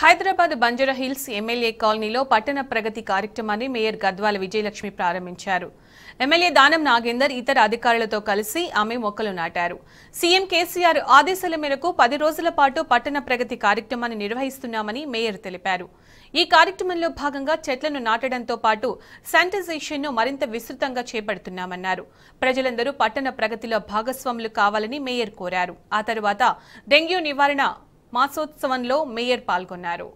Hyderabad బంజరా hills MLA కాలనీలో పట్టణ ప్రగతి కార్యక్రమాన్ని మేయర్ గద్వాల విజయలక్ష్మి ప్రారంభించారు ఎమ్మెల్యే దానం నాగేందర్ ఇతర అధికారులతో కలిసి ఆమె మొక్కలు నాటారు సీఎం కేసీఆర్ ఆదేశాల మేరకు పది రోజుల పాటు పట్టణ ప్రగతి కార్యక్రమాన్ని నిర్వహిస్తున్నామని మేయర్ తెలిపారు ఈ కార్యక్రమంలో భాగంగా చెట్లను నాటడంతో పాటు శానిటైజేషన్ను మరింత విస్తృతంగా చేపడుతున్నామన్నారు ప్రజలందరూ పట్టణ ప్రగతిలో భాగస్వాములు కావాలని మేయర్ కోరారు ఆ తర్వాత డెంగ్యూ నివారణ మాసోత్సవంలో మేయర్ పాల్గొన్నారు